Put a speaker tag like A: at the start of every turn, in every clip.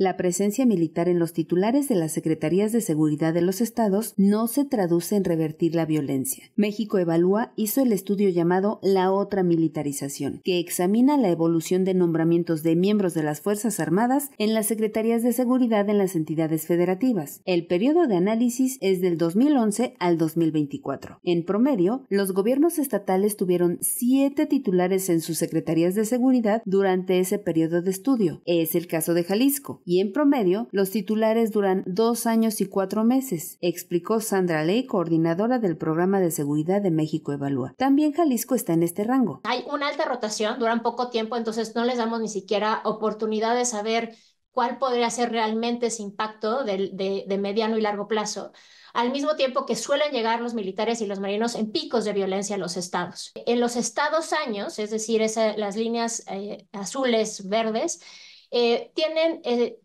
A: La presencia militar en los titulares de las Secretarías de Seguridad de los Estados no se traduce en revertir la violencia. México Evalúa hizo el estudio llamado La otra militarización, que examina la evolución de nombramientos de miembros de las Fuerzas Armadas en las Secretarías de Seguridad en las entidades federativas. El periodo de análisis es del 2011 al 2024. En promedio, los gobiernos estatales tuvieron siete titulares en sus Secretarías de Seguridad durante ese periodo de estudio. Es el caso de Jalisco y en promedio los titulares duran dos años y cuatro meses, explicó Sandra Ley, coordinadora del Programa de Seguridad de México Evalúa. También Jalisco está en este rango.
B: Hay una alta rotación, duran poco tiempo, entonces no les damos ni siquiera oportunidad de saber cuál podría ser realmente ese impacto de, mediano y largo plazo al mismo tiempo que suelen llegar los militares y los marinos en picos de violencia a los estados. En los estados años, es decir, las líneas eh, azules, verdes, eh, tienen eh,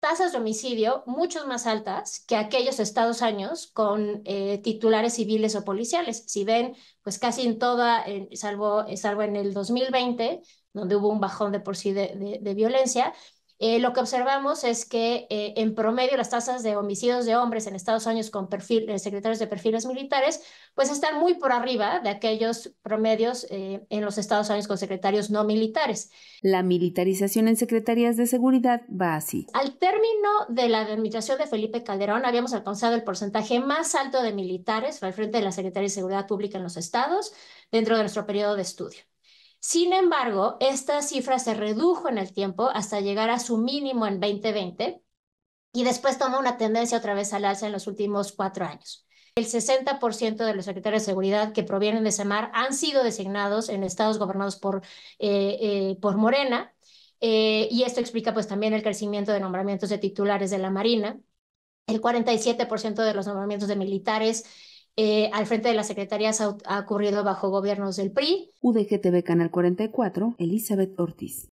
B: tasas de homicidio mucho más altas que aquellos estados años con eh, titulares civiles o policiales. Si ven, pues casi en toda, salvo, salvo en el 2020, donde hubo un bajón de por sí de violencia, eh, lo que observamos es que eh, en promedio las tasas de homicidios de hombres en Estados Unidos con eh, secretarios de perfiles militares, pues están muy por arriba de aquellos promedios en los Estados Unidos con secretarios no militares.
A: La militarización en secretarías de seguridad va así.
B: Al término de la administración de Felipe Calderón, habíamos alcanzado el porcentaje más alto de militares al frente de la Secretaría de Seguridad Pública en los estados dentro de nuestro periodo de estudio. Sin embargo, esta cifra se redujo en el tiempo hasta llegar a su mínimo en 2020 y después tomó una tendencia otra vez al alza en los últimos cuatro años. El 60% de los secretarios de seguridad que provienen de Semar han sido designados en estados gobernados por, eh, eh, por Morena eh, y esto explica pues también el crecimiento de nombramientos de titulares de la Marina. El 47% de los nombramientos de militares eh, al frente de las secretarías ha, ha ocurrido bajo gobiernos del PRI.
A: UDGTV Canal 44, Elizabeth Ortiz.